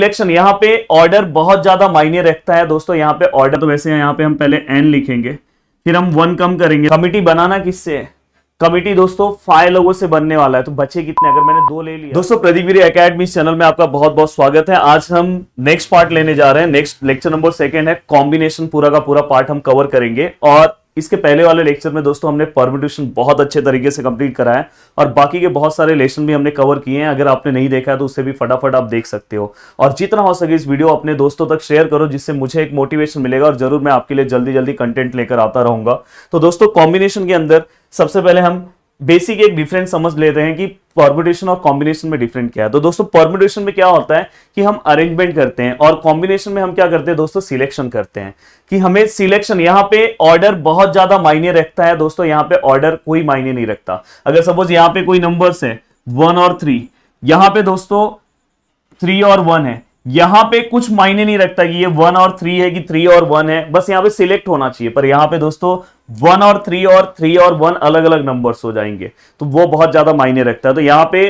election यहाँ पे order बहुत ज्यादा मायने रखता है दोस्तों यहाँ पे ऑर्डर तो वैसे यहाँ पे हम पहले एन लिखेंगे फिर हम वन कम करेंगे कमिटी बनाना किससे कमिटी दोस्तों फाइव लोगों से बनने वाला है तो बचे कितने अगर मैंने दो ले लिया दोस्तों वीर अकेडमी चैनल में आपका बहुत बहुत स्वागत है आज हम नेक्स्ट पार्ट लेने जा रहे हैं नेक्स्ट लेक्चर नंबर सेकंड है कॉम्बिनेशन पूरा का पूरा पार्ट हम कवर करेंगे और इसके पहले वाले लेक्चर में दोस्तों हमने परमिटेशन बहुत अच्छे तरीके से कंप्लीट कराया है और बाकी के बहुत सारे लेसन भी हमने कवर किए हैं अगर आपने नहीं देखा है तो उससे भी फटाफट आप देख सकते हो और जितना हो सके इस वीडियो अपने दोस्तों तक शेयर करो जिससे मुझे एक मोटिवेशन मिलेगा और जरूर मैं आपके लिए जल्दी जल्दी कंटेंट लेकर आता रहूंगा तो दोस्तों कॉम्बिनेशन के अंदर सबसे पहले हम बेसिक एक डिफरेंस समझ लेते हैं कि परमुटेशन और कॉम्बिनेशन में डिफरेंट क्या है तो दोस्तों परमुटेशन में क्या होता है कि हम अरेंजमेंट करते हैं और कॉम्बिनेशन में हम क्या करते हैं दोस्तों सिलेक्शन करते हैं कि हमें सिलेक्शन यहाँ पे ऑर्डर बहुत ज्यादा मायने रखता है दोस्तों यहाँ पे ऑर्डर कोई मायने नहीं रखता अगर सपोज यहाँ पे कोई नंबर है वन और थ्री यहाँ पे दोस्तों थ्री और वन है यहां पे कुछ मायने नहीं रखता कि ये वन और थ्री है कि थ्री और वन है बस यहां पे सिलेक्ट होना चाहिए पर यहां पे दोस्तों वन और थ्री और थ्री और वन अलग अलग नंबर्स हो जाएंगे तो वो बहुत ज्यादा मायने रखता है तो यहां पे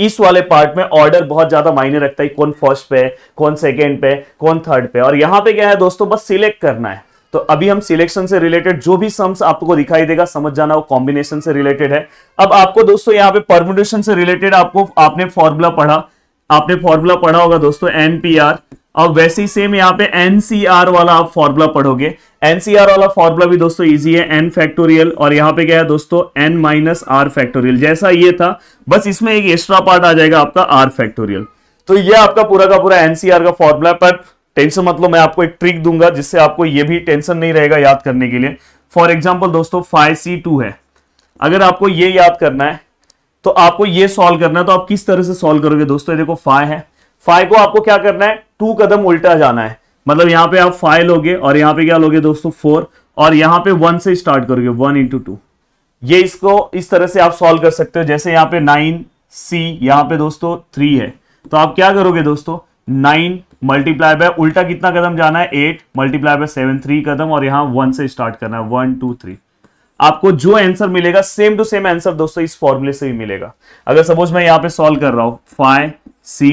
इस वाले पार्ट में ऑर्डर बहुत ज्यादा मायने रखता है कौन फर्स्ट पे कौन सेकेंड पे कौन थर्ड पे और यहां पर क्या है दोस्तों बस सिलेक्ट करना है तो अभी हम सिलेक्शन से रिलेटेड जो भी सम्स आपको दिखाई देगा समझ जाना वो कॉम्बिनेशन से रिलेटेड है अब आपको दोस्तों यहाँ पे परमुटेशन से रिलेटेड आपको आपने फॉर्मूला पढ़ा आपने फॉर्मूला पढ़ा होगा दोस्तों एनपीआर अब वैसे ही सेम यहाँ पे एनसीआर वाला आप फॉर्मूला पढ़ोगे एनसीआर वाला फॉर्मूला भी दोस्तों इजी है एन फैक्टोरियल और यहाँ पे क्या है दोस्तों एन माइनस आर फैक्टोरियल जैसा ये था बस इसमें एक एक्स्ट्रा पार्ट आ जाएगा आपका आर फैक्टोरियल तो ये आपका पूरा का पूरा एनसीआर का फॉर्मूला पर टेंशन मतलब मैं आपको एक ट्रिक दूंगा जिससे आपको ये भी टेंशन नहीं रहेगा याद करने के लिए फॉर एग्जाम्पल दोस्तों फाइव है अगर आपको ये याद करना है तो आपको ये सॉल्व करना है तो आप किस तरह से सॉल्व करोगे दोस्तों देखो फाइव है फाइव को आपको क्या करना है टू कदम उल्टा जाना है मतलब यहां पे आप फाइव लोगे और यहां पे क्या लोगे दोस्तों फोर और यहां पे वन से स्टार्ट करोगे वन इंटू टू ये इसको इस तरह से आप सॉल्व कर सकते हो जैसे यहाँ पे नाइन सी यहाँ पे दोस्तों थ्री है तो आप क्या करोगे दोस्तों नाइन मल्टीप्लाई बाय उल्टा कितना कदम जाना है eight multiply by seven three कदम और यहां वन से स्टार्ट करना है वन टू थ्री आपको जो आंसर मिलेगा सेम टू सेम आंसर दोस्तों इस फॉर्मूले से भी मिलेगा अगर सपोज मैं यहां पे सॉल्व कर रहा हूं फाइव सी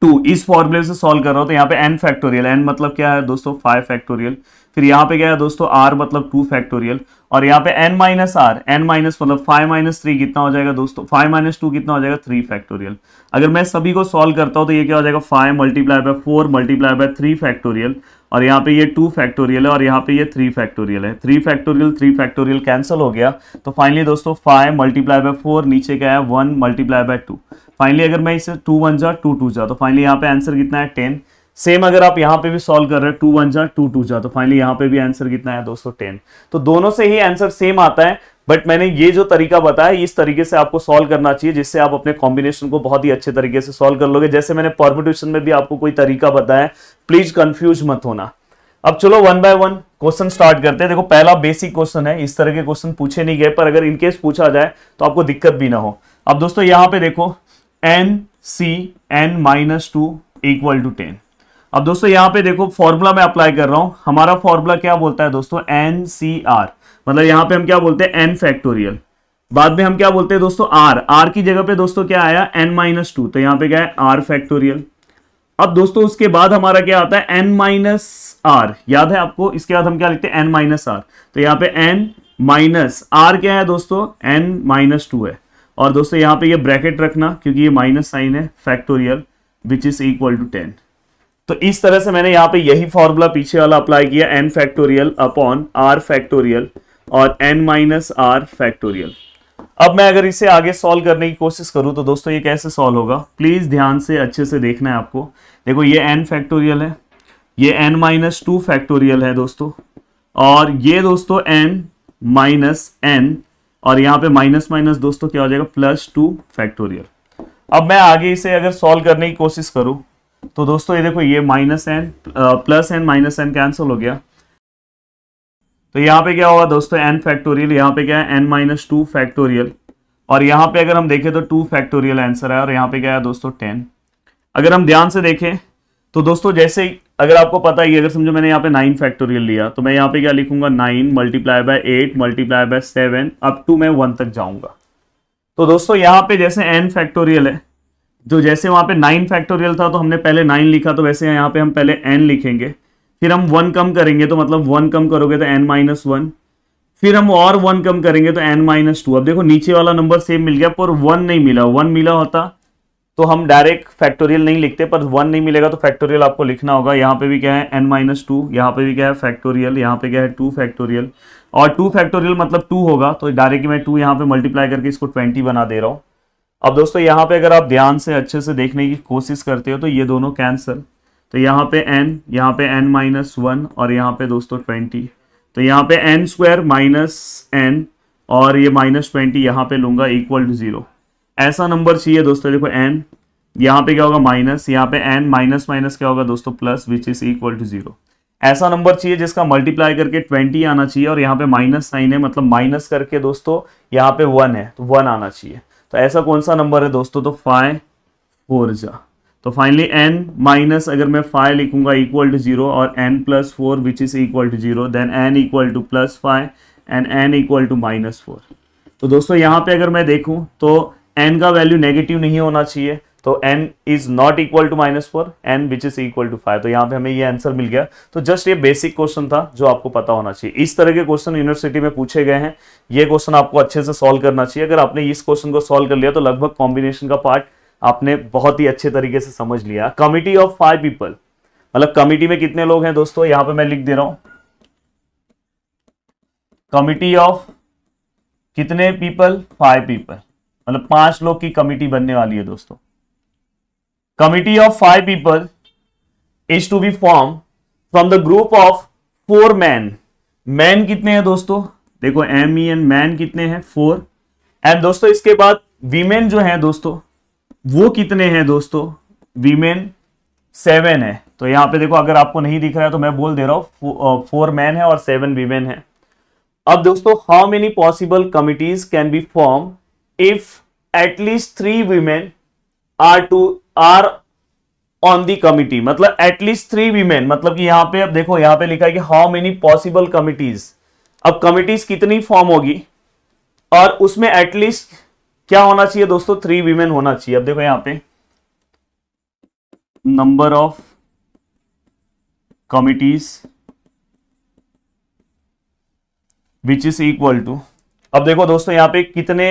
टू इस फॉर्मूले से सॉल्व कर रहा हूं तो यहां पे एन फैक्टोरियल एन मतलब क्या है दोस्तों फाइव फैक्टोरियल फिर यहां पे क्या है दोस्तों आर मतलब टू फैक्टोरियल और यहां पे N minus R N minus मतलब फाइव माइनस थ्री कितना हो जाएगा दोस्तों फाइव माइनस टू कितना हो जाएगा थ्री फैक्टोरियल अगर मैं सभी को सॉल्व करता हूं तो ये क्या हो जाएगा five multiply by four multiply by three factorial और यहाँ पे ये टू फैक्टोरियल है और यहाँ पे ये थ्री फैक्टोरियल है three factorial three factorial cancel हो गया तो फाइनली दोस्तों फाइव मल्टीप्लाई बाय फोर नीचे क्या है one multiply by two finally अगर मैं इसे टू वन जा टू टू जा तो फाइनली यहाँ पे आंसर कितना है टेन सेम अगर आप यहाँ पे भी सॉल्व कर रहे हैं टू वन जा टू टू जा तो फाइनली यहाँ पे भी आंसर कितना है दोस्तों टेन तो दोनों से ही आंसर सेम आता है बट मैंने ये जो तरीका बताया इस तरीके से आपको सॉल्व करना चाहिए जिससे आप अपने कॉम्बिनेशन को बहुत ही अच्छे तरीके से सॉल्व कर लोगे जैसे मैंने परमिटेशन में भी आपको कोई तरीका बताया प्लीज कंफ्यूज मत होना अब चलो one by one question start करते हैं देखो पहला बेसिक क्वेश्चन है इस तरह के क्वेश्चन पूछे नहीं गए पर अगर इनकेस पूछा जाए तो आपको दिक्कत भी ना हो अब दोस्तों यहां पे देखो N C N minus two equal to ten अब दोस्तों यहां पे देखो फॉर्मूला मैं अप्लाई कर रहा हूं हमारा फॉर्मूला क्या बोलता है दोस्तों एन सी आर मतलब यहां पे हम क्या बोलते हैं एन फैक्टोरियल बाद में हम क्या बोलते हैं दोस्तों आर आर की जगह पे दोस्तों क्या आया एन माइनस टू तो यहाँ पे क्या है आर फैक्टोरियल अब दोस्तों उसके बाद हमारा क्या आता है एन माइनस आर याद है आपको इसके बाद हम क्या लिखते हैं एन माइनस आर तो यहाँ पे एन माइनस आर क्या है दोस्तों एन माइनस टू है और दोस्तों यहाँ पे यह ब्रैकेट रखना क्योंकि ये माइनस साइन है factorial which is equal to ten तो इस तरह से मैंने यहां पे यही फॉर्मूला पीछे वाला अप्लाई किया N factorial upon R factorial और एन माइनस आर फैक्टोरियल अब मैं अगर इसे आगे सॉल्व करने की कोशिश करूं तो दोस्तों ये कैसे सॉल्व होगा प्लीज ध्यान से अच्छे से देखना है आपको देखो ये एन फैक्टोरियल है ये एन माइनस टू फैक्टोरियल है दोस्तों और ये दोस्तों एन माइनस एन और यहाँ पे माइनस माइनस दोस्तों क्या हो जाएगा प्लस टू फैक्टोरियल अब मैं आगे इसे अगर सॉल्व करने की कोशिश करूँ तो दोस्तों ये देखो ये minus N plus N minus N cancel हो गया तो यहाँ पे क्या होगा दोस्तों एन फैक्टोरियल यहाँ पे क्या है एन माइनस टू फैक्टोरियल और यहाँ पे अगर हम देखें तो टू फैक्टोरियल आंसर है और यहाँ पे क्या है दोस्तों टेन अगर हम ध्यान से देखें तो दोस्तों जैसे अगर आपको पता ही अगर समझो मैंने यहाँ पे नाइन फैक्टोरियल लिया तो मैं यहाँ पे क्या लिखूंगा nine multiply by eight multiply by seven up to मैं वन तक जाऊंगा तो दोस्तों यहाँ पे जैसे एन फैक्टोरियल है जो तो जैसे वहां पे नाइन फैक्टोरियल था तो हमने पहले नाइन लिखा तो वैसे यहाँ पे हम पहले एन लिखेंगे फिर हम वन कम करेंगे तो मतलब वन कम करोगे तो एन माइनस वन फिर हम और वन कम करेंगे तो एन माइनस टू अब देखो नीचे वाला नंबर सेम मिल गया पर वन नहीं मिला वन मिला होता तो हम डायरेक्ट फैक्टोरियल नहीं लिखते पर वन नहीं मिलेगा तो फैक्टोरियल आपको लिखना होगा यहाँ पे भी क्या है एन माइनस टू यहाँ पे भी क्या है फैक्टोरियल यहाँ पे क्या है टू फैक्टोरियल और टू फैक्टोरियल मतलब टू होगा तो डायरेक्ट मैं टू यहाँ पे मल्टीप्लाई करके इसको ट्वेंटी बना दे रहा हूँ अब दोस्तों यहाँ पे अगर आप ध्यान से अच्छे से देखने की कोशिश करते हो तो ये दोनों कैंसिल तो यहाँ पे n यहाँ पे n माइनस वन और यहाँ पे दोस्तों ट्वेंटी तो यहाँ पे एन स्क्वायर माइनस एन और ये माइनस ट्वेंटी यहाँ पे लूंगा इक्वल टू जीरो ऐसा नंबर चाहिए दोस्तों देखो एन यहाँ पे क्या होगा माइनस यहाँ पे एन माइनस माइनस क्या होगा दोस्तों plus which is equal to zero ऐसा नंबर चाहिए जिसका मल्टीप्लाई करके ट्वेंटी आना चाहिए और यहाँ पे माइनस साइन है मतलब माइनस करके दोस्तों यहाँ पे वन है तो वन आना चाहिए तो ऐसा कौन सा नंबर है दोस्तों तो फाइव फोर जा तो फाइनली एन माइनस अगर मैं फाइव लिखूंगा इक्वल टू जीरो और N plus four which is equal to zero then N equal to plus five and N equal to minus four तो दोस्तों यहाँ पे अगर मैं देखूँ तो एन का वैल्यू नेगेटिव नहीं होना चाहिए तो N is not equal to minus four N which is equal to five तो यहाँ पे हमें ये आंसर मिल गया तो जस्ट ये बेसिक क्वेश्चन था जो आपको पता होना चाहिए इस तरह के क्वेश्चन यूनिवर्सिटी में पूछे गए हैं ये क्वेश्चन आपको अच्छे से सॉल्व करना चाहिए अगर आपने इस क्वेश्चन को सॉल्व कर लिया तो लगभग कॉम्बिनेशन का पार्ट आपने बहुत ही अच्छे तरीके से समझ लिया कमिटी ऑफ फाइव पीपल मतलब कमिटी में कितने लोग हैं दोस्तों यहां पे मैं लिख दे रहा हूं कमिटी ऑफ कितने पीपल फाइव पीपल मतलब पांच लोग की कमिटी बनने वाली है दोस्तों committee of five people is to be form from the group of four man man कितने हैं दोस्तों देखो एम ई एन मैन कितने हैं फोर एंड दोस्तों इसके बाद वीमेन जो हैं दोस्तों वो कितने हैं दोस्तों वीमेन सेवन है तो यहां पे देखो अगर आपको नहीं दिख रहा है तो मैं बोल दे रहा हूं फोर मैन है और सेवन वीमेन है अब दोस्तों how many possible committees can be form if at least three women are to are on the committee मतलब एटलीस्ट थ्री वीमेन मतलब कि यहां पे अब देखो यहां पे लिखा है कि हाउ मेनी पॉसिबल कमिटीज अब कमिटीज कितनी फॉर्म होगी और उसमें एटलीस्ट क्या होना चाहिए दोस्तों थ्री वीमेन होना चाहिए अब देखो यहां पे number of committees which is equal to अब देखो दोस्तों यहां पे कितने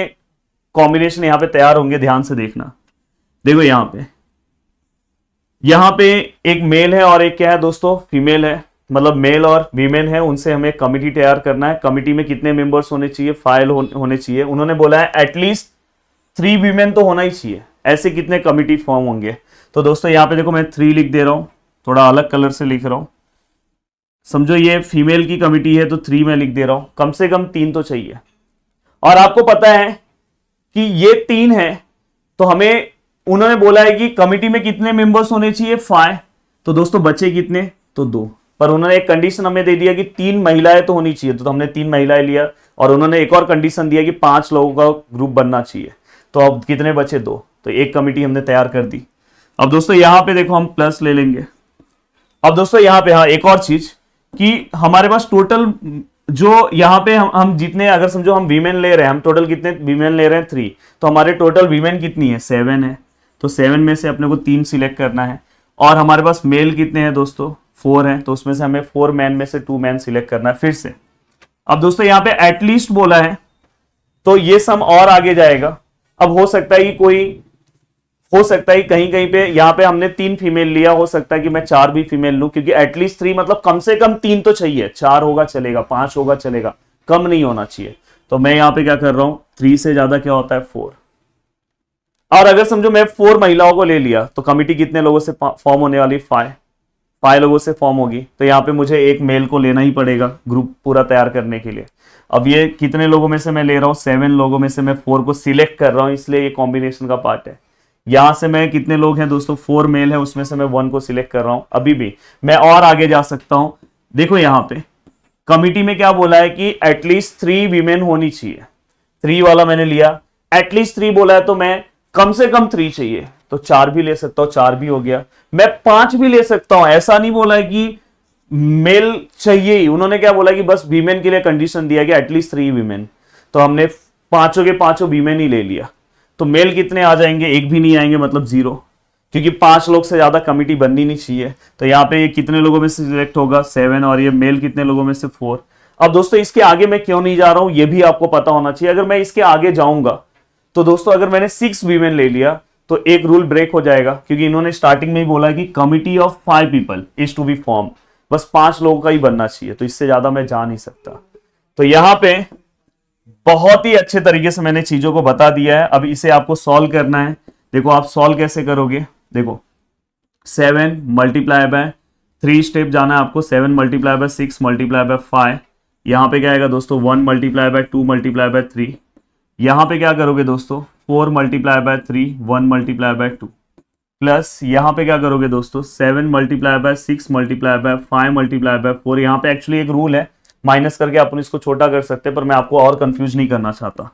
कॉम्बिनेशन यहां पे तैयार होंगे ध्यान से देखना देखो यहां पे यहां पे एक मेल है और एक क्या है दोस्तों फीमेल है मतलब मेल और वीमेन है उनसे हमें कमिटी तैयार करना है कमिटी में कितने मेंबर्स होने चाहिए फाइल होने चाहिए उन्होंने बोला है एटलीस्ट थ्री वीमेन तो होना ही चाहिए ऐसे कितने कमिटी फॉर्म होंगे तो दोस्तों यहाँ पे देखो मैं थ्री लिख दे रहा हूँ थोड़ा अलग कलर से लिख रहा हूँ समझो ये फीमेल की कमिटी है तो थ्री में लिख दे रहा हूँ कम से कम तीन तो चाहिए और आपको पता है कि ये तीन है तो हमें उन्होंने बोला है कि कमिटी में कितने मेंबर्स होने चाहिए फाइव तो दोस्तों बचे कितने तो दो पर उन्होंने एक कंडीशन हमें दे दिया कि तीन महिलाएं तो होनी चाहिए तो, तो हमने तीन महिलाएं लिया और उन्होंने एक और कंडीशन दिया कि पांच लोगों का ग्रुप बनना चाहिए तो अब कितने बचे दो तो एक कमिटी हमने तैयार कर दी अब दोस्तों यहां पे देखो हम प्लस ले लेंगे अब दोस्तों यहां पे हाँ एक और चीज कि हमारे पास टोटल जो यहाँ पे हम, हम जितने अगर समझो हम वीमेन ले रहे हैं हम टोटल कितने वीमेन ले रहे हैं थ्री तो हमारे टोटल वीमेन कितनी है सेवन है तो सेवन में से अपने को तीन सिलेक्ट करना है और हमारे पास मेल कितने हैं दोस्तों फोर हैं तो उसमें से हमें फोर मैन में से टू मैन सिलेक्ट करना है फिर से अब दोस्तों यहाँ पे एटलीस्ट बोला है तो ये सम और आगे जाएगा अब हो सकता है कि कोई हो सकता है कहीं कहीं पे यहां पे हमने तीन फीमेल लिया हो सकता है कि मैं चार भी फीमेल लू क्योंकि एटलीस्ट थ्री मतलब कम से कम तीन तो चाहिए चार होगा चलेगा पांच होगा चलेगा कम नहीं होना चाहिए तो मैं यहां पे क्या कर रहा हूं थ्री से ज्यादा क्या होता है फोर और अगर समझो मैं फोर महिलाओं को ले लिया तो कमिटी कितने लोगों से फॉर्म होने वाली फाइव फाइव लोगों से फॉर्म होगी तो यहां पर मुझे एक मेल को लेना ही पड़ेगा ग्रुप पूरा तैयार करने के लिए अब ये कितने लोगों में से मैं ले रहा हूं सेवन लोगों में से मैं फोर को सिलेक्ट कर रहा हूँ इसलिए ये कॉम्बिनेशन का पार्ट है यहां से मैं कितने लोग हैं दोस्तों फोर मेल है उसमें से मैं वन को सिलेक्ट कर रहा हूं अभी भी मैं और आगे जा सकता हूं देखो यहां पे कमिटी में क्या बोला है कि एटलीस्ट थ्री वीमेन होनी चाहिए थ्री वाला मैंने लिया एटलीस्ट थ्री बोला है तो मैं कम से कम थ्री चाहिए तो चार भी ले सकता हूं चार भी हो गया मैं पांच भी ले सकता हूं ऐसा नहीं बोला है कि मेल चाहिए उन्होंने क्या बोला कि बस वीमेन के लिए कंडीशन दिया गया एटलीस्ट थ्री वीमेन तो हमने पांचों के पांचों वीमेन ही ले लिया तो मेल कितने आ जाएंगे एक भी नहीं आएंगे मतलब जीरो क्योंकि पांच लोग से ज्यादा कमिटी बननी नहीं चाहिए तो यहाँ पे ये कितने लोगों में से सिलेक्ट होगा सेवन और ये मेल कितने लोगों में से फोर अब दोस्तों इसके आगे मैं क्यों नहीं जा रहा हूं ये भी आपको पता होना चाहिए अगर मैं इसके आगे जाऊंगा तो दोस्तों अगर मैंने सिक्स वीमेन ले लिया तो एक रूल ब्रेक हो जाएगा क्योंकि इन्होंने स्टार्टिंग में ही बोला कि committee of five people is to be form बस पांच लोगों का ही बनना चाहिए तो इससे ज्यादा मैं जा नहीं सकता तो यहां पे बहुत ही अच्छे तरीके से मैंने चीजों को बता दिया है अब इसे आपको सॉल्व करना है देखो आप सॉल्व कैसे करोगे देखो seven multiply by three step जाना है आपको seven multiply by six multiply by five यहाँ पे क्या आएगा दोस्तों one multiply by two multiply by three यहां पे क्या करोगे दोस्तों four multiply by three one multiply by two plus यहाँ पे क्या करोगे दोस्तों seven multiply by six multiply by five multiply by four यहाँ पे एक्चुअली एक रूल है माइनस करके अपन इसको छोटा कर सकते हैं पर मैं आपको और कंफ्यूज नहीं करना चाहता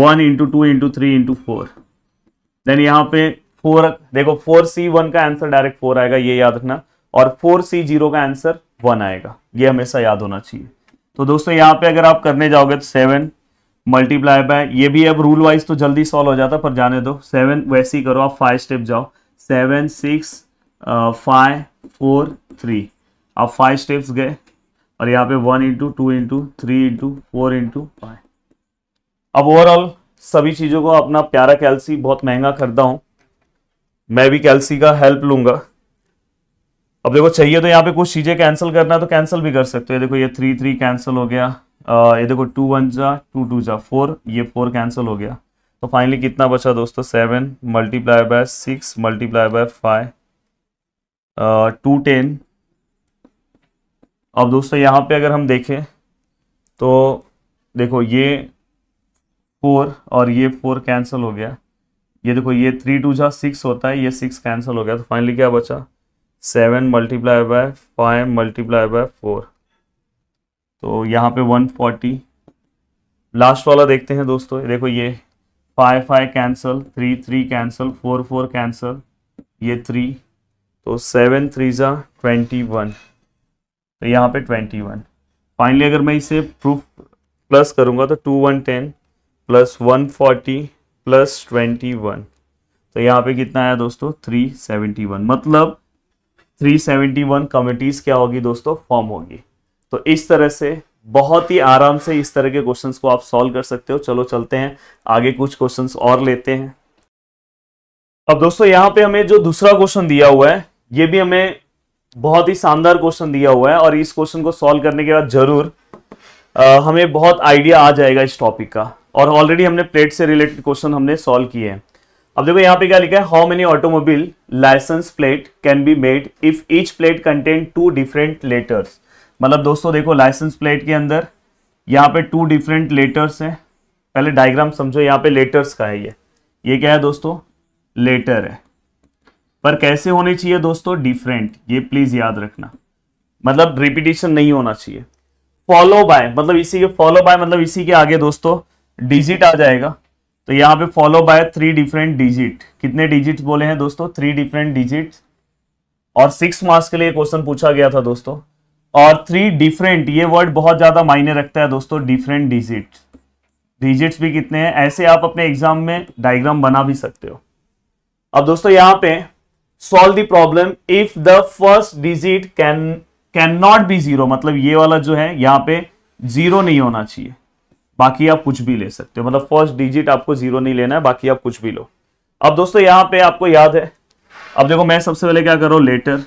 one into two into three into four then यहाँ पे फोर देखो फोर सी वन का आंसर डायरेक्ट फोर आएगा ये याद रखना और फोर सी जीरो का आंसर वन आएगा ये हमेशा याद होना चाहिए तो दोस्तों यहाँ पे अगर आप करने जाओगे तो सेवन मल्टीप्लाई बाय ये भी अब रूल वाइज तो जल्दी सॉल्व हो जाता पर जाने दो सेवन वैसे ही करो आप फाइव स्टेप जाओ seven six five four three आप फाइव स्टेप्स गए और यहाँ पे one into two into three into four into five अब ओवरऑल सभी चीज़ों को अपना प्यारा कैलसी बहुत महंगा करता हूँ मैं भी कैलसी का हेल्प लूंगा अब देखो चाहिए तो यहाँ पे कुछ चीज़ें कैंसिल करना तो कैंसिल भी कर सकते हो देखो ये थ्री थ्री कैंसिल हो गया ये देखो टू वन जा टू टू जा फोर ये फोर कैंसिल हो गया तो फाइनली कितना बचा दोस्तों seven multiply by six multiply by five two ten अब दोस्तों यहाँ पे अगर हम देखें तो देखो ये फोर और ये फोर कैंसिल हो गया ये देखो ये थ्री टू जहाँ सिक्स होता है ये सिक्स कैंसिल हो गया तो फाइनली क्या बचा seven multiply by five multiply by four तो यहाँ पे वन फोर्टी लास्ट वाला देखते हैं दोस्तों देखो ये five five cancel three three cancel four four cancel ये थ्री तो सेवन थ्री ज़ा ट्वेंटी वन तो यहाँ पे ट्वेंटी वन फाइनली अगर मैं इसे प्रूफ प्लस करूँगा तो two one ten plus one forty plus twenty one तो यहाँ पे कितना आया दोस्तों थ्री सेवेंटी वन मतलब थ्री सेवेंटी वन कमिटीज़ क्या होगी दोस्तों फॉर्म होगी तो इस तरह से बहुत ही आराम से इस तरह के क्वेश्चंस को आप सॉल्व कर सकते हो चलो चलते हैं आगे कुछ क्वेश्चंस और लेते हैं अब दोस्तों यहाँ पे हमें जो दूसरा क्वेश्चन दिया हुआ है ये भी हमें बहुत ही शानदार क्वेश्चन दिया हुआ है और इस क्वेश्चन को सॉल्व करने के बाद जरूर आ, हमें बहुत आइडिया आ जाएगा इस टॉपिक का और ऑलरेडी हमने प्लेट से रिलेटेड क्वेश्चन हमने सॉल्व किए हैं अब देखो यहाँ पे क्या लिखा है how many automobile license plate can be made if each plate content two different letters मतलब दोस्तों देखो लाइसेंस प्लेट के अंदर यहाँ पे टू डिफरेंट लेटर्स हैं पहले डायग्राम समझो यहाँ पे लेटर्स का है ये ये क्या है दोस्तों लेटर है पर कैसे होने चाहिए दोस्तों डिफरेंट ये प्लीज याद रखना मतलब रिपीटेशन नहीं होना चाहिए फॉलो बाय मतलब इसी के फॉलो बाय मतलब इसी के आगे दोस्तों डिजिट आ जाएगा तो यहाँ पे follow by three different digit कितने डिजिट बोले हैं दोस्तों थ्री डिफरेंट डिजिट और सिक्स मार्क्स के लिए क्वेश्चन पूछा गया था दोस्तों और थ्री डिफरेंट ये वर्ड बहुत ज़्यादा मायने रखता है दोस्तों डिफरेंट डिजिट डिजिट्स भी कितने हैं ऐसे आप अपने एग्जाम में डायग्राम बना भी सकते हो अब दोस्तों यहां पे solve the problem if the first digit can can not be zero मतलब ये वाला जो है यहां पे जीरो नहीं होना चाहिए बाकी आप कुछ भी ले सकते हो मतलब फर्स्ट डिजिट आपको जीरो नहीं लेना है बाकी आप कुछ भी लो अब दोस्तों यहां पे आपको याद है अब देखो मैं सबसे पहले क्या करो लेटर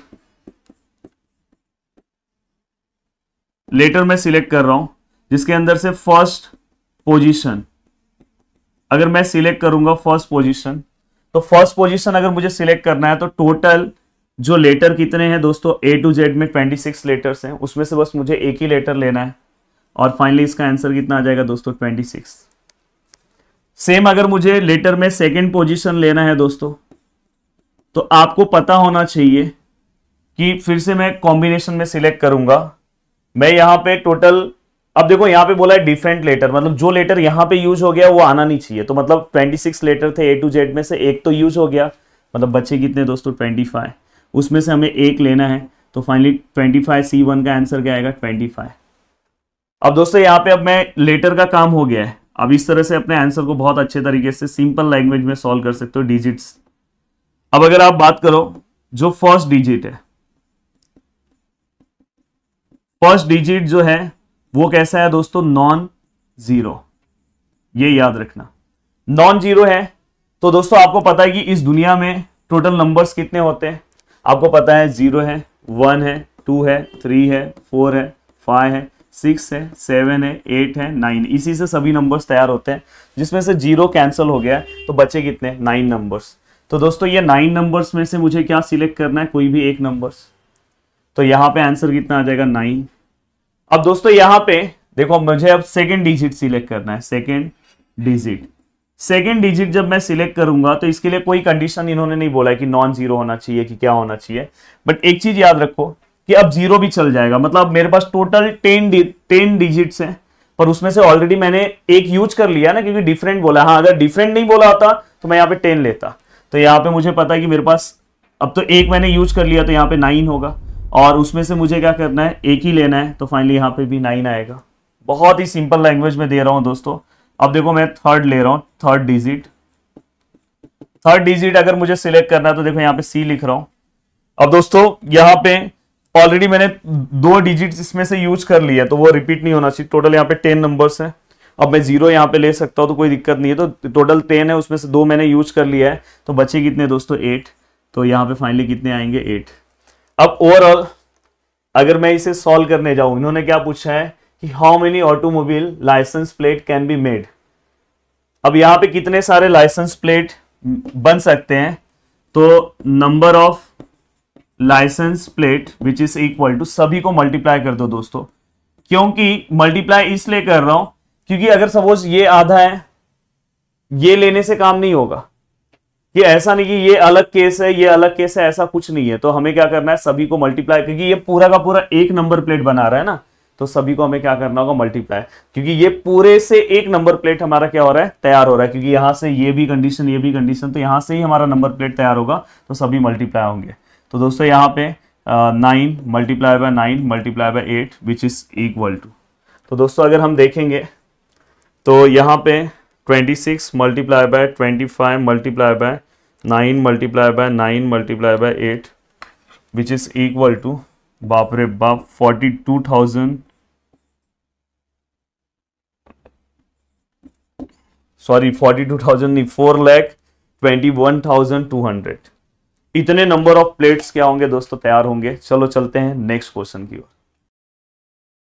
लेटर मैं सिलेक्ट कर रहा हूं जिसके अंदर से फर्स्ट पोजीशन अगर मैं सिलेक्ट करूंगा फर्स्ट पोजीशन तो फर्स्ट पोजीशन अगर मुझे सिलेक्ट करना है तो टोटल जो लेटर कितने हैं दोस्तों ए टू जेड में 26 लेटर्स हैं उसमें से बस मुझे एक ही लेटर लेना है और फाइनली इसका आंसर कितना आ जाएगा दोस्तों सिक्स सेम अगर मुझे लेटर में सेकेंड पोजिशन लेना है दोस्तों तो आपको पता होना चाहिए कि फिर से मैं कॉम्बिनेशन में सिलेक्ट करूंगा मैं यहां पे टोटल अब देखो यहाँ पे बोला है डिफरेंट लेटर मतलब जो लेटर यहाँ पे यूज हो गया वो आना नहीं चाहिए तो मतलब 26 लेटर थे ए टू जेड में से एक तो यूज हो गया मतलब बच्चे कितने दोस्तों 25 उसमें से हमें एक लेना है तो फाइनली 25 सी वन का आंसर क्या आएगा 25 अब दोस्तों यहाँ पे अब मैं लेटर का काम हो गया है अब इस तरह से अपने आंसर को बहुत अच्छे तरीके से सिंपल लैंग्वेज में सॉल्व कर सकते हो डिजिट्स अब अगर आप बात करो जो फर्स्ट डिजिट है फर्स्ट डिजिट जो है वो कैसा है दोस्तों नॉन जीरो ये याद रखना नॉन जीरो है तो दोस्तों आपको पता है कि इस दुनिया में टोटल नंबर्स कितने होते हैं आपको पता है जीरो है वन है टू है थ्री है फोर है फाइव है सिक्स है सेवन है एट है नाइन इसी से सभी नंबर्स तैयार होते हैं जिसमें से जीरो कैंसिल हो गया तो बचे कितने नाइन नंबर्स तो दोस्तों ये नाइन नंबर्स में से मुझे क्या सिलेक्ट करना है कोई भी एक नंबर्स तो यहाँ पे आंसर कितना आ जाएगा नाइन अब दोस्तों यहां पे देखो मुझे अब सेकेंड डिजिट सिलेक्ट करना है सेकेंड डिजिट सेकेंड डिजिट जब मैं सिलेक्ट करूंगा तो इसके लिए कोई कंडीशन इन्होंने नहीं बोला है कि नॉन जीरो होना चाहिए कि क्या होना चाहिए बट एक चीज याद रखो कि अब जीरो भी चल जाएगा मतलब मेरे पास टोटल टेन टेन डिजिट्स हैं पर उसमें से ऑलरेडी मैंने एक यूज कर लिया ना क्योंकि डिफरेंट बोला हाँ अगर डिफरेंट नहीं बोला होता तो मैं यहाँ पे टेन लेता तो यहाँ पे मुझे पता है कि मेरे पास अब तो एक मैंने यूज कर लिया तो यहाँ पे नाइन होगा और उसमें से मुझे क्या करना है एक ही लेना है तो फाइनली यहाँ पे भी नाइन आएगा बहुत ही सिंपल लैंग्वेज में दे रहा हूँ दोस्तों अब देखो मैं थर्ड ले रहा हूँ थर्ड डिजिट थर्ड डिजिट अगर मुझे सिलेक्ट करना है तो देखो यहाँ पे सी लिख रहा हूँ अब दोस्तों यहाँ पे ऑलरेडी मैंने दो डिजिट इसमें से यूज कर लिया तो वो रिपीट नहीं होना चाहिए टोटल यहाँ पे टेन नंबर्स है अब मैं जीरो यहाँ पे ले सकता हूँ तो कोई दिक्कत नहीं है तो टोटल टेन है उसमें से दो मैंने यूज कर लिया है तो बचे कितने दोस्तों एट तो यहाँ पे फाइनली कितने आएंगे एट अब ओवरऑल अगर मैं इसे सॉल्व करने जाऊं इन्होंने क्या पूछा है कि how many automobile license plate can be made अब यहां पे कितने सारे लाइसेंस प्लेट बन सकते हैं तो number of license plate which is equal to सभी को मल्टीप्लाई कर दो दोस्तों क्योंकि मल्टीप्लाई इसलिए कर रहा हूं क्योंकि अगर सपोज ये आधा है ये लेने से काम नहीं होगा ये ऐसा नहीं कि ये अलग केस है ये अलग केस है ऐसा कुछ नहीं है तो हमें क्या करना है सभी को मल्टीप्लाई क्योंकि ये पूरा का पूरा एक नंबर प्लेट बना रहा है ना तो सभी को हमें क्या करना होगा मल्टीप्लाई क्योंकि ये पूरे से एक नंबर प्लेट हमारा क्या हो रहा है तैयार हो रहा है क्योंकि यहां से ये भी कंडीशन ये भी कंडीशन तो यहां से ही हमारा नंबर प्लेट तैयार होगा तो सभी मल्टीप्लाई होंगे तो दोस्तों यहाँ पे nine multiply by nine multiply by eight which is equal to तो दोस्तों अगर हम देखेंगे तो यहाँ पे twenty six multiply by twenty five multiply by nine multiply by nine multiply by eight which is equal to बाप रे बाप forty two thousand sorry forty two thousand नहीं four lakh twenty one thousand two hundred इतने number of plates क्या होंगे दोस्तों तैयार होंगे चलो चलते हैं नेक्स्ट क्वेश्चन की ओर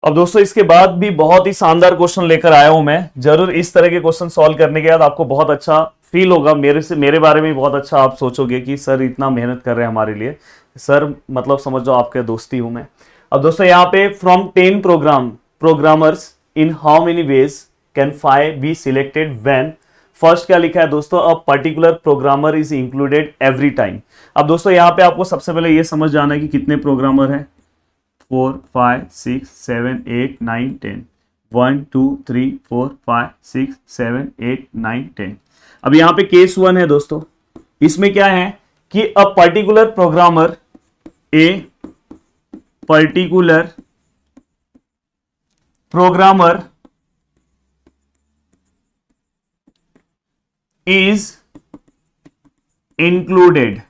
अब दोस्तों इसके बाद भी बहुत ही शानदार क्वेश्चन लेकर आया हूं मैं जरूर इस तरह के क्वेश्चन सॉल्व करने के बाद आपको बहुत अच्छा फील होगा मेरे से मेरे बारे में बहुत अच्छा आप सोचोगे कि सर इतना मेहनत कर रहे हैं हमारे लिए सर मतलब समझ लो आपके दोस्ती हूं मैं अब दोस्तों यहाँ पे from ten program programmers in how many ways can five be selected when first क्या लिखा है दोस्तों a particular programmer is included every time अब दोस्तों यहाँ पे आपको सबसे पहले ये समझ जाना है कि कितने प्रोग्रामर हैं four five six seven eight nine ten one two three four five six seven eight nine ten अब यहां पे केस वन है दोस्तों इसमें क्या है कि a particular programmer a particular programmer is included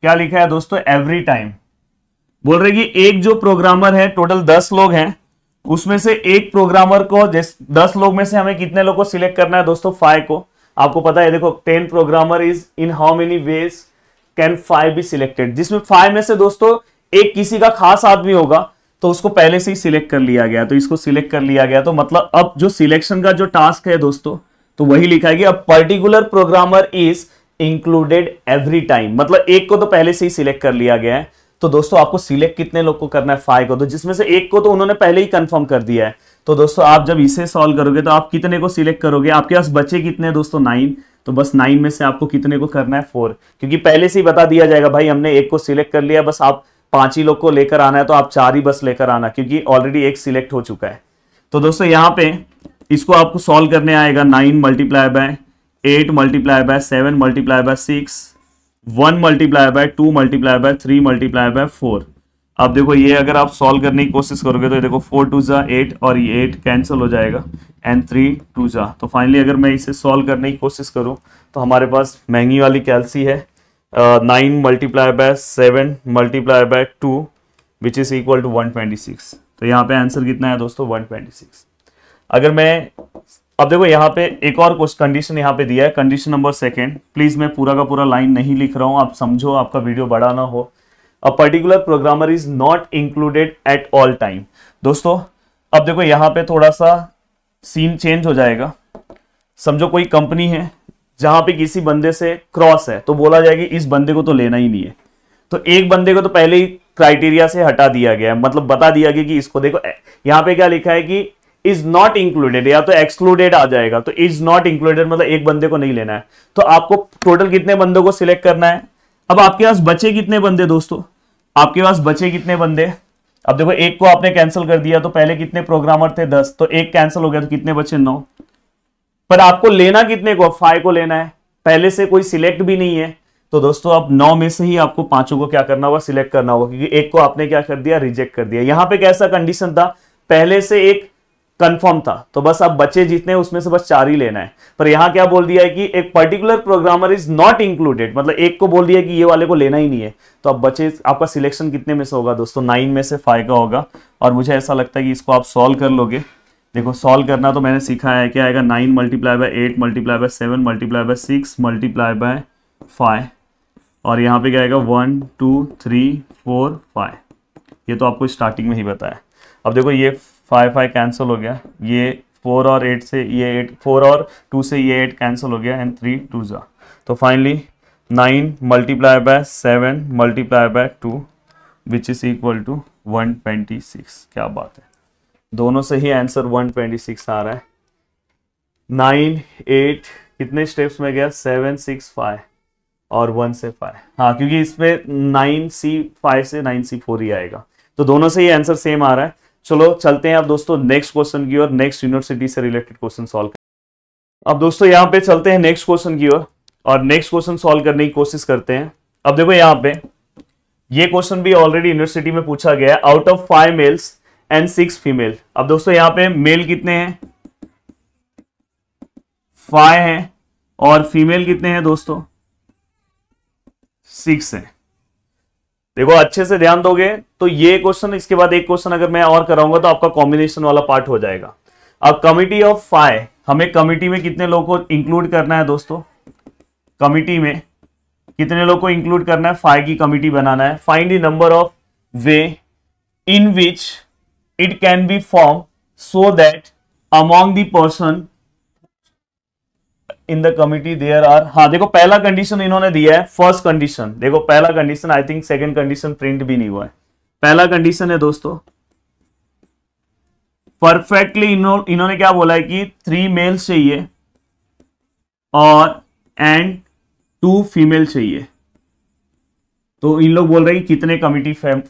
क्या लिखा है दोस्तों एवरी टाइम बोल रहे कि एक जो प्रोग्रामर है टोटल दस लोग हैं उसमें से एक प्रोग्रामर को जिस दस लोग में से हमें कितने लोग को सिलेक्ट करना है दोस्तों फाइव को आपको पता है देखो ten programmer is in how many ways can five be selected जिसमें फाइव में से दोस्तों एक किसी का खास आदमी होगा तो उसको पहले से ही सिलेक्ट कर लिया गया तो इसको सिलेक्ट कर लिया गया तो मतलब अब जो सिलेक्शन का जो टास्क है दोस्तों तो वही लिखा है कि अब particular programmer is included every time मतलब एक को तो पहले से ही सिलेक्ट कर लिया गया है तो दोस्तों आपको सिलेक्ट कितने लोग को करना है फाइव को तो जिसमें से एक को तो उन्होंने पहले ही कंफर्म कर दिया है तो दोस्तों आप जब इसे सॉल्व करोगे तो आप कितने को सिलेक्ट करोगे आपके पास बचे कितने हैं दोस्तों नाइन तो बस नाइन में से आपको कितने को करना है फोर क्योंकि पहले से ही बता दिया जाएगा भाई हमने एक को सिलेक्ट कर लिया बस आप पांच ही लोग को लेकर आना है तो आप चार ही बस लेकर आना क्योंकि ऑलरेडी एक सिलेक्ट हो चुका है तो दोस्तों यहाँ पे इसको आपको सॉल्व करने आएगा nine multiply by eight multiply by seven multiply by six one multiply by two multiply by three multiply by four अब देखो ये अगर आप सॉल्व करने की कोशिश करोगे तो ये देखो फोर टू जा एट और ये एट कैंसिल हो जाएगा एंड थ्री टू जा तो फाइनली अगर मैं इसे सॉल्व करने की कोशिश करूँ तो हमारे पास महंगी वाली कैलसी है nine multiply by seven multiply by two which is equal to one twenty six तो यहाँ पे आंसर कितना है दोस्तों वन ट्वेंटी सिक्स अगर मैं अब देखो यहाँ पे एक और कुछ कंडीशन यहाँ पे दिया है कंडीशन नंबर सेकेंड प्लीज मैं पूरा का पूरा लाइन नहीं लिख रहा हूँ आप समझो आपका वीडियो बड़ा ना हो a particular programmer is not included at all time दोस्तों अब देखो यहाँ पे थोड़ा सा सीन चेंज हो जाएगा समझो कोई कंपनी है जहां पे किसी बंदे से क्रॉस है तो बोला जाएगा इस बंदे को तो लेना ही नहीं है तो एक बंदे को तो पहले ही क्राइटेरिया से हटा दिया गया है मतलब बता दिया गया कि इसको देखो यहाँ पे क्या लिखा है कि इज नॉट इंक्लूडेड या तो एक्सक्लूडेड आ जाएगा तो इज नॉट इंक्लूडेड मतलब एक बंदे को नहीं लेना है तो आपको टोटल कितने बंदों को सिलेक्ट करना है अब आपके पास बचे कितने बंदे दोस्तों आपके पास बचे कितने बंदे अब देखो एक को आपने कैंसिल कर दिया तो पहले कितने प्रोग्रामर थे दस तो एक कैंसिल हो गया तो कितने बचे नौ पर आपको लेना कितने को फाइव को लेना है पहले से कोई सिलेक्ट भी नहीं है तो दोस्तों अब नौ में से ही आपको पांचों को क्या करना होगा सिलेक्ट करना होगा क्योंकि एक को आपने क्या कर दिया रिजेक्ट कर दिया यहां पे कैसा कंडीशन था पहले से एक कंफर्म था तो बस अब बच्चे जितने उसमें से बस चार ही लेना है पर यहाँ क्या बोल दिया है कि एक particular programmer is not included मतलब एक को बोल दिया कि ये वाले को लेना ही नहीं है तो अब बच्चे आपका सिलेक्शन कितने में से होगा दोस्तों नाइन में से फाइव का होगा और मुझे ऐसा लगता है कि इसको आप सॉल्व कर लोगे देखो सॉल्व करना तो मैंने सीखा है क्या आएगा nine multiply by eight multiply by seven multiply by six multiply by five और यहाँ पे क्या आएगा one two three four five ये तो आपको स्टार्टिंग में ही बताया अब देखो ये फाइव फाइव कैंसिल हो गया ये फोर और एट से ये एट फोर और टू से ये एट कैंसिल हो गया एंड थ्री टू ज़ा तो finally nine multiply by seven multiply by two which is equal to one twenty six क्या बात है दोनों से ही आंसर वन ट्वेंटी सिक्स आ रहा है नाइन एट कितने स्टेप्स में गया सेवन सिक्स फाइव और वन से फाइव हाँ क्योंकि इसमें नाइन सी फाइव से नाइन सी फोर ही आएगा तो दोनों से ही आंसर सेम आ रहा है चलो चलते हैं अब दोस्तों नेक्स्ट क्वेश्चन की ओर नेक्स्ट यूनिवर्सिटी से रिलेटेड क्वेश्चन सोल्व अब दोस्तों यहाँ पे चलते हैं नेक्स्ट क्वेश्चन की ओर और नेक्स्ट क्वेश्चन सोल्व करने की कोशिश करते हैं अब देखो यहाँ पे ये क्वेश्चन भी ऑलरेडी यूनिवर्सिटी में पूछा गया है out of five males and six female अब दोस्तों यहाँ पे मेल कितने हैं फाइव हैं और फीमेल कितने हैं दोस्तों सिक्स हैं देखो अच्छे से ध्यान दोगे तो ये क्वेश्चन इसके बाद एक क्वेश्चन अगर मैं और कराऊंगा तो आपका कॉम्बिनेशन वाला पार्ट हो जाएगा अब कमिटी ऑफ फाइव हमें कमिटी में कितने लोगों को इंक्लूड करना है दोस्तों कमिटी में कितने लोग को इंक्लूड करना है फाइव की कमिटी बनाना है find the number of way in which it can be form so that among दर्सन in the committee there are हाँ देखो पहला कंडीशन इन्होंने दिया है फर्स्ट कंडीशन देखो पहला condition I think second condition print भी नहीं हुआ है पहला कंडीशन है दोस्तों परफेक्टली इन्होंने क्या बोला है कि थ्री मेल चाहिए और एंड टू फीमेल चाहिए तो इन लोग बोल रहे हैं कि कितने कमिटी फॉर्म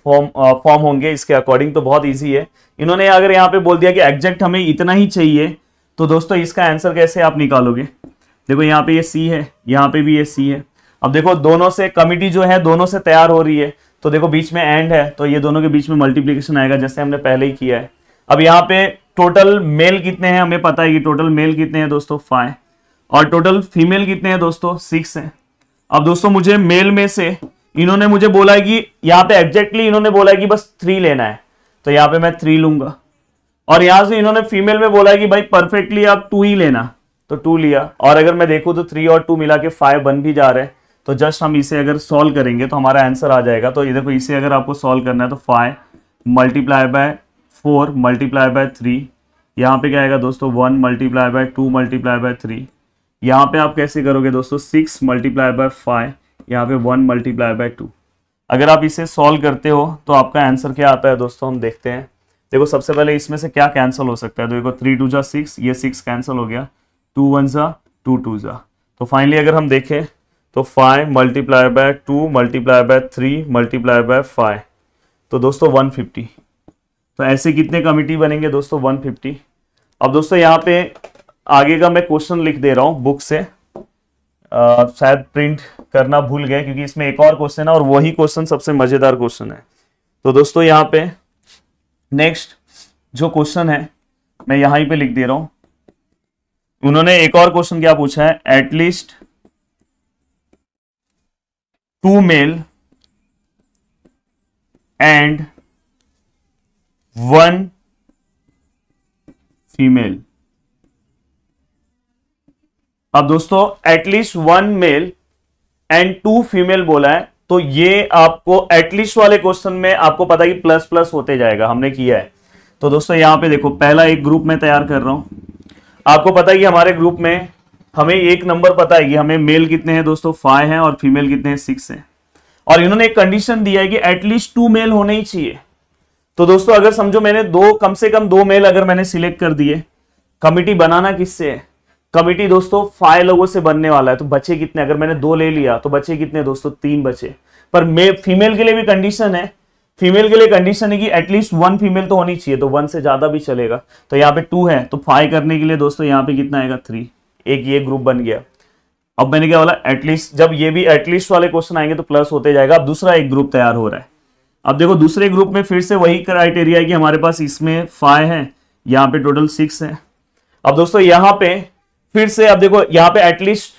फॉर्म होंगे इसके अकॉर्डिंग तो बहुत इजी है इन्होंने अगर यहां पे बोल दिया कि एग्जैक्ट हमें इतना ही चाहिए तो दोस्तों इसका आंसर कैसे आप निकालोगे देखो यहाँ पे ये सी है यहाँ पे भी ये सी है अब देखो दोनों से कमिटी जो है दोनों से तैयार हो रही है तो देखो बीच में एंड है तो ये दोनों के बीच में मल्टीप्लीकेशन आएगा जैसे हमने पहले ही किया है अब यहाँ पे टोटल मेल कितने हैं हमें पता है कि टोटल मेल कितने हैं दोस्तों फाइव और टोटल फीमेल कितने हैं दोस्तों सिक्स हैं अब दोस्तों मुझे मेल में से इन्होंने मुझे बोला है कि यहाँ पे एग्जैक्टली इन्होंने बोला है कि बस थ्री लेना है तो यहाँ पे मैं थ्री लूंगा और यहाँ से इन्होंने फीमेल में बोला है कि भाई परफेक्टली आप टू ही लेना तो टू लिया और अगर मैं देखूँ तो थ्री और टू मिला के फाइव बन भी जा रहे हैं तो जस्ट हम इसे अगर सॉल्व करेंगे तो हमारा आंसर आ जाएगा तो देखो इसे अगर आपको सॉल्व करना है तो five multiply by four multiply by three यहाँ पे क्या आएगा दोस्तों one multiply by two multiply by three यहाँ पे आप कैसे करोगे दोस्तों सिक्स मल्टीप्लाई बाय फाइव यहाँ पे वन मल्टीप्लाई बाय टू अगर आप इसे सॉल्व करते हो तो आपका आंसर क्या आता है दोस्तों हम देखते हैं देखो सबसे पहले इसमें से क्या कैंसिल हो सकता है तो देखो थ्री टू जा सिक्स ये सिक्स कैंसिल हो गया टू वन ज़ा टू टू ज़ा तो फाइनली अगर हम देखें तो five multiply by two multiply by three multiply by five तो दोस्तों वन फिफ्टी तो ऐसे कितने कमिटी बनेंगे दोस्तों वन फिफ्टी अब दोस्तों यहाँ पे आगे का मैं क्वेश्चन लिख दे रहा हूँ बुक से शायद प्रिंट करना भूल गए क्योंकि इसमें एक और क्वेश्चन है और वही क्वेश्चन सबसे मज़ेदार क्वेश्चन है तो दोस्तों यहाँ पे नेक्स्ट जो क्वेश्चन है मैं यहाँ पे लिख दे रहा हूँ उन्होंने एक और क्वेश्चन क्या पूछा है at least two male and one female अब दोस्तों at least one male and two female बोला है तो ये आपको एटलीस्ट वाले क्वेश्चन में आपको पता है कि प्लस प्लस होते जाएगा हमने किया है तो दोस्तों यहां पे देखो पहला एक ग्रुप में तैयार कर रहा हूं आपको पता है कि हमारे ग्रुप में हमें एक नंबर पता है कि हमें मेल कितने हैं दोस्तों फाइव हैं और फीमेल कितने हैं सिक्स हैं और इन्होंने एक कंडीशन दिया है कि एटलीस्ट टू मेल होने ही चाहिए तो दोस्तों अगर समझो मैंने दो कम से कम दो मेल अगर मैंने सिलेक्ट कर दिए कमिटी बनाना किससे है कमिटी दोस्तों फाइव लोगों से बनने वाला है तो बचे कितने अगर मैंने दो ले लिया तो बचे कितने दोस्तों तीन बचे पर फीमेल के लिए भी कंडीशन है फीमेल के लिए कंडीशन है कि एटलीस्ट वन फीमेल तो होनी चाहिए तो वन से ज्यादा भी चलेगा तो यहाँ पे टू है तो फाइव करने के लिए दोस्तों यहाँ पे कितना आएगा थ्री एक ये ग्रुप बन गया अब मैंने क्या बोला एटलीस्ट जब ये भी एटलीस्ट वाले क्वेश्चन आएंगे तो प्लस होते जाएगा अब दूसरा एक ग्रुप तैयार हो रहा है अब देखो दूसरे ग्रुप में फिर से वही क्राइटेरिया है कि हमारे पास इसमें फाइव है यहाँ पे टोटल सिक्स है अब दोस्तों यहाँ पे फिर से अब देखो यहाँ पे एटलीस्ट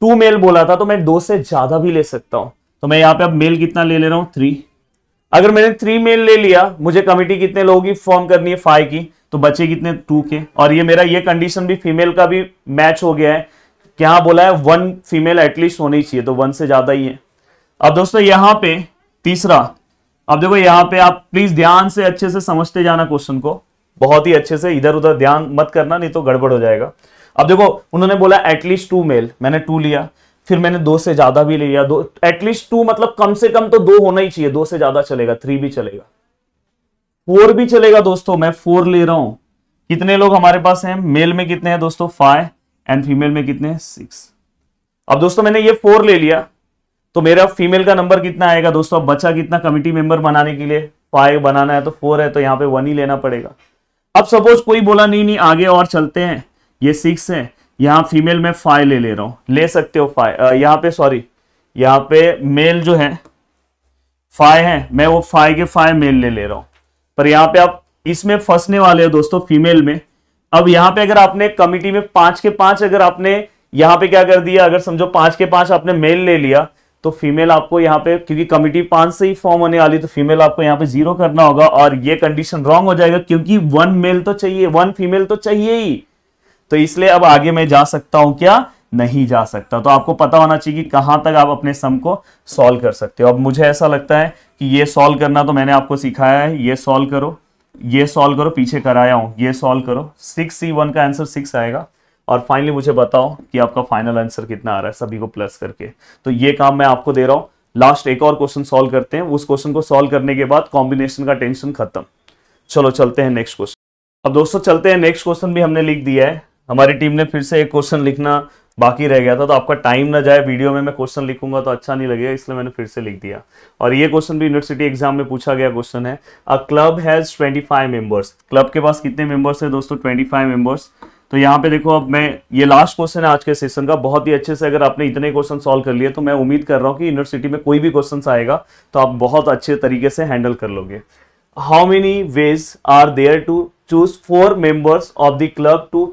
टू मेल बोला था तो मैं दो से ज्यादा भी ले सकता हूँ तो मैं यहाँ पे अब मेल कितना ले ले रहा हूँ थ्री अगर मैंने थ्री मेल ले लिया मुझे कमेटी कितने लोगों की फॉर्म करनी है फाइव की तो बचे कितने टू के और ये मेरा ये कंडीशन भी फीमेल का भी मैच हो गया है क्या बोला है वन फीमेल एटलीस्ट होनी चाहिए तो वन से ज्यादा ही है अब दोस्तों यहाँ पे तीसरा अब देखो यहाँ पे आप प्लीज ध्यान से अच्छे से समझते जाना क्वेश्चन को बहुत ही अच्छे से इधर उधर ध्यान मत करना नहीं तो गड़बड़ हो जाएगा अब देखो उन्होंने बोला एटलीस्ट टू मेल मैंने टू लिया फिर मैंने दो से ज्यादा भी ले लिया दो एटलीस्ट टू मतलब कम से कम तो दो होना ही चाहिए दो से ज्यादा चलेगा थ्री भी चलेगा फोर भी चलेगा दोस्तों मैं फोर ले रहा हूं कितने लोग हमारे पास हैं मेल में कितने हैं दोस्तों फाइव एंड फीमेल में कितने सिक्स अब दोस्तों मैंने ये फोर ले लिया तो मेरा फीमेल का नंबर कितना आएगा दोस्तों अब बचा कितना कमिटी मेंबर बनाने के लिए फाइव बनाना है तो फोर है तो यहाँ पे वन ही लेना पड़ेगा अब सपोज कोई बोला नहीं नहीं आगे और चलते हैं ये सिक्स है यहाँ फीमेल में फाइव ले ले रहा हूँ ले सकते हो फाइव यहाँ पे सॉरी यहाँ पे मेल जो है फाइव है मैं वो फाइव के फाइव मेल ले ले रहा हूं पर यहाँ पे आप इसमें फंसने वाले हो दोस्तों फीमेल में अब यहां पे अगर आपने कमिटी में पांच के पांच अगर आपने यहाँ पे क्या कर दिया अगर समझो पांच के पांच आपने मेल ले लिया तो फीमेल आपको यहाँ पे क्योंकि कमिटी पांच से ही फॉर्म होने वाली तो फीमेल आपको यहां पे जीरो करना होगा और ये कंडीशन रॉन्ग हो जाएगा क्योंकि वन मेल तो चाहिए वन फीमेल तो चाहिए ही तो इसलिए अब आगे मैं जा सकता हूं क्या नहीं जा सकता तो आपको पता होना चाहिए कि कहां तक आप अपने सम को सॉल्व कर सकते हो अब मुझे ऐसा लगता है कि ये सॉल्व करना तो मैंने आपको सिखाया है ये सॉल्व करो ये सॉल्व करो पीछे कराया हूं ये सॉल्व करो सिक्स सी वन का आंसर सिक्स आएगा और फाइनली मुझे बताओ कि आपका फाइनल आंसर कितना आ रहा है सभी को प्लस करके तो ये काम मैं आपको दे रहा हूँ लास्ट एक और क्वेश्चन सोल्व करते हैं उस क्वेश्चन को सोल्व करने के बाद कॉम्बिनेशन का टेंशन खत्म चलो चलते हैं नेक्स्ट क्वेश्चन अब दोस्तों चलते हैं नेक्स्ट क्वेश्चन भी हमने लिख दिया है हमारी टीम ने फिर से एक क्वेश्चन लिखना बाकी रह गया था तो आपका टाइम ना जाए वीडियो में मैं क्वेश्चन लिखूंगा तो अच्छा नहीं लगेगा इसलिए मैंने फिर से लिख दिया और ये क्वेश्चन भी यूनिवर्सिटी एग्जाम में पूछा गया क्वेश्चन है a club has 25 members club के पास कितने मेंबर्स हैं दोस्तों 25 मेंबर्स तो यहाँ पे देखो अब मैं ये लास्ट क्वेश्चन है आज के सेशन का बहुत ही अच्छे से अगर आपने इतने क्वेश्चन सॉल्व कर लिए तो मैं उम्मीद कर रहा हूँ कि यूनिवर्सिटी में कोई भी क्वेश्चन आएगा तो आप बहुत अच्छे तरीके से हैंडल कर लोगे how many ways are there to choose four members of the club to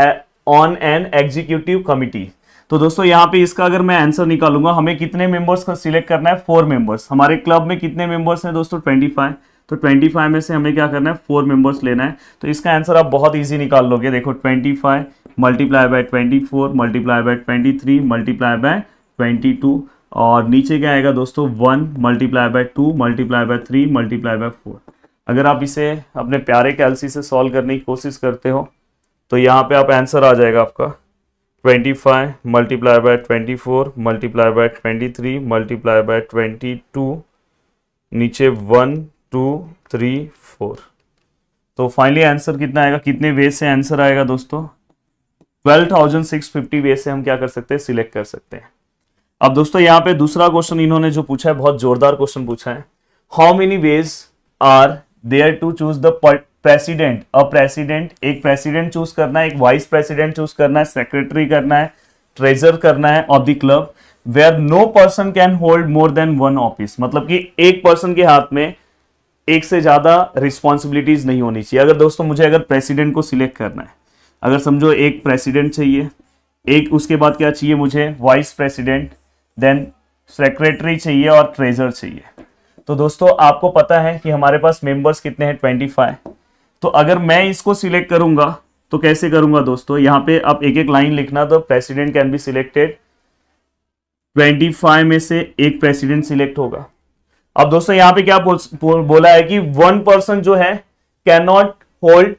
on an executive committee तो दोस्तों यहाँ पे इसका अगर मैं आंसर निकालूंगा हमें कितने मेंबर्स का सिलेक्ट करना है फोर मेंबर्स हमारे क्लब में कितने मेंबर्स हैं दोस्तों ट्वेंटी फाइव तो ट्वेंटी फाइव में से हमें क्या करना है फोर मेंबर्स लेना है तो इसका आंसर आप बहुत इजी निकाल लोगे देखो twenty five multiply by twenty four multiply by twenty three multiply by twenty two और नीचे क्या आएगा दोस्तों one multiply by two multiply by three multiply by four अगर आप इसे अपने प्यारे कैलसी से सॉल्व करने की कोशिश करते हो तो यहाँ पे आप आंसर आ जाएगा आपका twenty five multiply by twenty four multiply by twenty three multiply by twenty two नीचे वन टू थ्री फोर तो फाइनली आंसर कितना आएगा कितने वे से आंसर आएगा दोस्तों twelve thousand six fifty way से हम क्या कर सकते हैं सिलेक्ट कर सकते हैं अब दोस्तों यहाँ पे दूसरा क्वेश्चन इन्होंने जो पूछा है बहुत जोरदार क्वेश्चन पूछा है how many ways are there to choose the पर्ट प्रेसिडेंट अ प्रेसिडेंट एक प्रेसिडेंट चूज करना है एक वाइस प्रेसिडेंट चूज करना है सेक्रेटरी करना है ट्रेजर करना है of the club where no person can hold more than one office मतलब कि एक पर्सन के हाथ में एक से ज्यादा रिस्पॉन्सिबिलिटीज नहीं होनी चाहिए अगर दोस्तों मुझे अगर प्रेसिडेंट को सिलेक्ट करना है अगर समझो एक प्रेसिडेंट चाहिए एक उसके बाद क्या चाहिए मुझे वाइस प्रेसिडेंट देन सेक्रेटरी चाहिए और ट्रेजर चाहिए तो दोस्तों आपको पता है कि हमारे पास मेंबर्स कितने हैं ट्वेंटी फाइव तो अगर मैं इसको सिलेक्ट करूंगा तो कैसे करूंगा दोस्तों यहां पे आप एक एक लाइन लिखना तो प्रेसिडेंट कैन बी सिलेक्टेड 25 में से एक प्रेसिडेंट सिलेक्ट होगा अब दोस्तों यहां पे क्या बोल, बोल, बोला है कि वन पर्सन जो है can not hold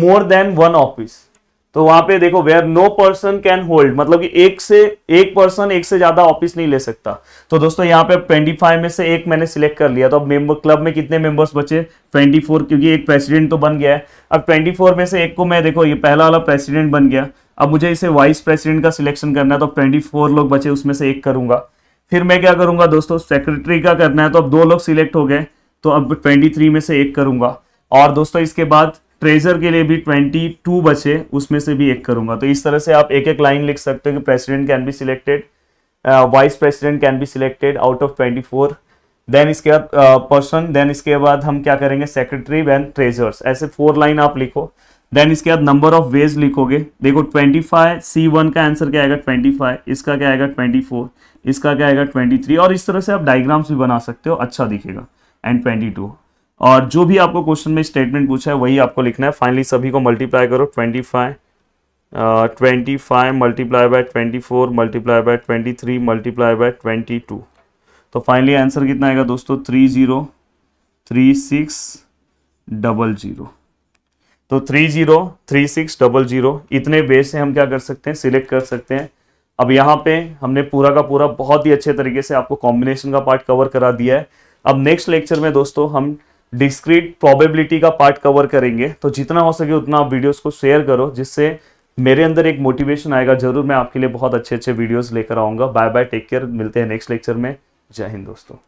more than one office तो वहां पे देखो where no person can hold मतलब कि एक से एक पर्सन एक से ज्यादा ऑफिस नहीं ले सकता तो दोस्तों यहाँ पे 25 में से एक मैंने सिलेक्ट कर लिया तो अब मेंबर क्लब में कितने मेंबर्स बचे 24 क्योंकि एक प्रेसिडेंट तो बन गया है अब 24 में से एक को मैं देखो ये पहला वाला प्रेसिडेंट बन गया अब मुझे इसे वाइस प्रेसिडेंट का सिलेक्शन करना है तो ट्वेंटी लोग बचे उसमें से एक करूंगा फिर मैं क्या करूंगा दोस्तों सेक्रेटरी का करना है तो अब दो लोग सिलेक्ट हो गए तो अब ट्वेंटी में से एक करूंगा और दोस्तों इसके बाद ट्रेजर के लिए भी ट्वेंटी टू बचे उसमें से भी एक करूंगा तो इस तरह से आप एक एक लाइन लिख सकते हो कि president can be selected vice president can be selected out of twenty four then इसके बाद पर्सन uh, देन इसके बाद हम क्या करेंगे सेक्रेटरी वैन ट्रेजर्स ऐसे फोर लाइन आप लिखो देन इसके बाद नंबर ऑफ वेज लिखोगे देखो ट्वेंटी फाइव सी वन का आंसर क्या आएगा ट्वेंटी फाइव इसका क्या आएगा ट्वेंटी फोर इसका क्या आएगा ट्वेंटी थ्री और इस तरह से आप डायग्राम्स भी बना सकते हो अच्छा दिखेगा एंड ट्वेंटी टू और जो भी आपको क्वेश्चन में स्टेटमेंट पूछा है वही आपको लिखना है फाइनली सभी को मल्टीप्लाई करो twenty five twenty five multiply by twenty four multiply by twenty three multiply by twenty two तो फाइनली आंसर कितना आएगा दोस्तों three zero three six double zero तो three zero three six double zero इतने बेस से हम क्या कर सकते हैं सिलेक्ट कर सकते हैं अब यहाँ पे हमने पूरा का पूरा बहुत ही अच्छे तरीके से आपको कॉम्बिनेशन का पार्ट कवर करा दिया है अब नेक्स्ट लेक्चर में दोस्तों हम डिस्क्रीट प्रोबेबिलिटी का पार्ट कवर करेंगे तो जितना हो सके उतना आप वीडियोस को शेयर करो जिससे मेरे अंदर एक मोटिवेशन आएगा जरूर मैं आपके लिए बहुत अच्छे अच्छे वीडियोस लेकर आऊंगा बाय बाय टेक केयर मिलते हैं नेक्स्ट लेक्चर में जय हिंद दोस्तों